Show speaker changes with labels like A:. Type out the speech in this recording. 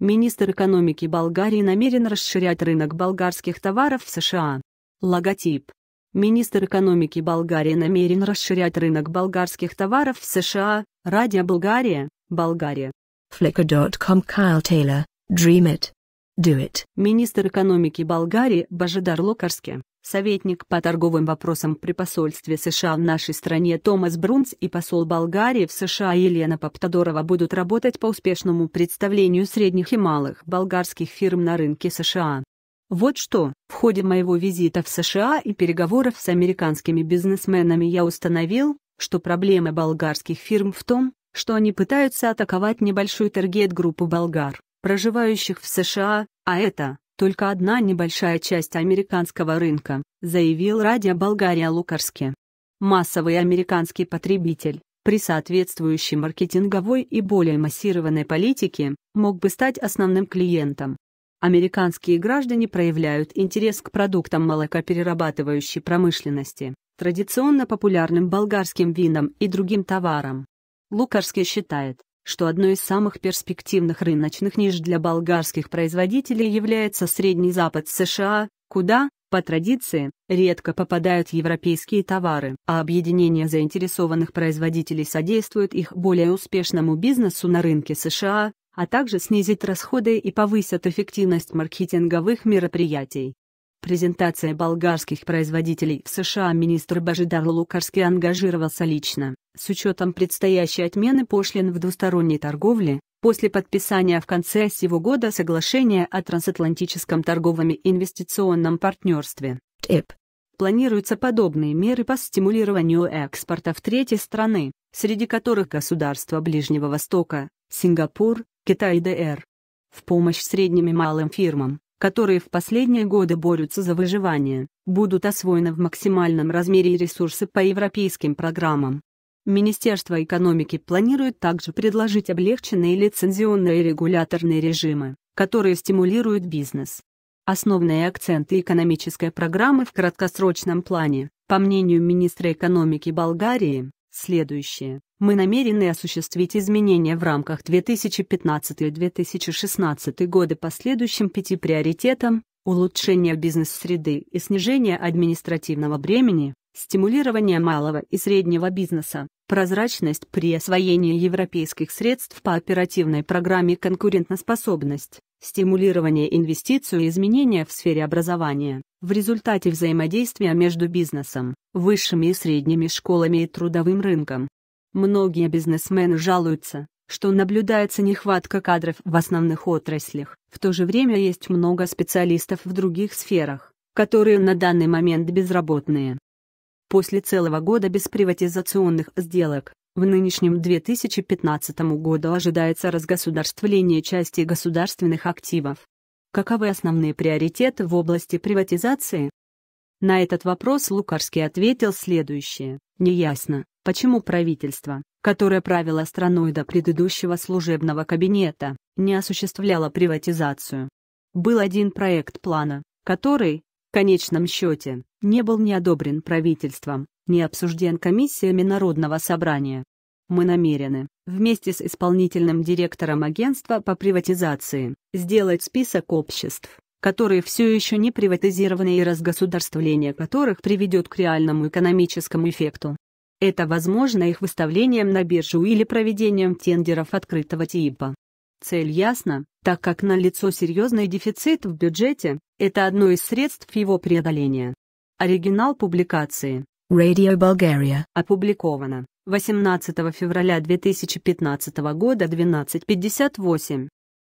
A: Министр экономики Болгарии намерен расширять рынок болгарских товаров в США. Логотип. Министр экономики Болгарии намерен расширять рынок болгарских товаров в США. Радио Болгария, Болгария. Flickr.com Kyle Taylor. Dream it. Do it. Министр экономики Болгарии Бажидар Локарски советник по торговым вопросам при посольстве США в нашей стране Томас Брунц и посол Болгарии в США Елена Поптодорова будут работать по успешному представлению средних и малых болгарских фирм на рынке США. Вот что, в ходе моего визита в США и переговоров с американскими бизнесменами я установил, что проблема болгарских фирм в том, что они пытаются атаковать небольшую таргет-группу болгар, проживающих в США, а это, только одна небольшая часть американского рынка, заявил Радио Болгария Лукарски. Массовый американский потребитель при соответствующей маркетинговой и более массированной политике мог бы стать основным клиентом. Американские граждане проявляют интерес к продуктам молокоперерабатывающей промышленности, традиционно популярным болгарским винам и другим товарам. Лукарский считает, что одной из самых перспективных рыночных ниш для болгарских производителей является Средний Запад США, куда, по традиции, редко попадают европейские товары, а объединение заинтересованных производителей содействует их более успешному бизнесу на рынке США, а также снизит расходы и повысит эффективность маркетинговых мероприятий. Презентация болгарских производителей в США министр Божидар Лукарский ангажировался лично. С учетом предстоящей отмены пошлин в двусторонней торговле, после подписания в конце сего года соглашения о трансатлантическом торговом и инвестиционном партнерстве, ТЭП, планируются подобные меры по стимулированию экспорта в третьи страны, среди которых государства Ближнего Востока, Сингапур, Китай и ДР. В помощь средним и малым фирмам, которые в последние годы борются за выживание, будут освоены в максимальном размере и ресурсы по европейским программам. Министерство экономики планирует также предложить облегченные лицензионные и регуляторные режимы, которые стимулируют бизнес. Основные акценты экономической программы в краткосрочном плане, по мнению министра экономики Болгарии, следующие мы намерены осуществить изменения в рамках 2015-2016 годы по следующим пяти приоритетам улучшение бизнес-среды и снижение административного бремени, стимулирование малого и среднего бизнеса, прозрачность при освоении европейских средств по оперативной программе «Конкурентоспособность», стимулирование инвестиций и изменения в сфере образования в результате взаимодействия между бизнесом, высшими и средними школами и трудовым рынком, Многие бизнесмены жалуются, что наблюдается нехватка кадров в основных отраслях. В то же время есть много специалистов в других сферах, которые на данный момент безработные. После целого года бесприватизационных сделок, в нынешнем 2015 году ожидается разгосударствление части государственных активов. Каковы основные приоритеты в области приватизации? На этот вопрос Лукарский ответил следующее. Неясно, почему правительство, которое правило страной до предыдущего служебного кабинета, не осуществляло приватизацию. Был один проект плана, который, в конечном счете, не был ни одобрен правительством, ни обсужден комиссиями Народного собрания. Мы намерены, вместе с исполнительным директором агентства по приватизации, сделать список обществ, которые все еще не приватизированы и разгосударствление которых приведет к реальному экономическому эффекту. Это возможно их выставлением на биржу или проведением тендеров открытого типа. Цель ясна, так как налицо серьезный дефицит в бюджете, это одно из средств его преодоления. Оригинал публикации Radio Bulgaria опубликовано 18 февраля 2015 года 12.58.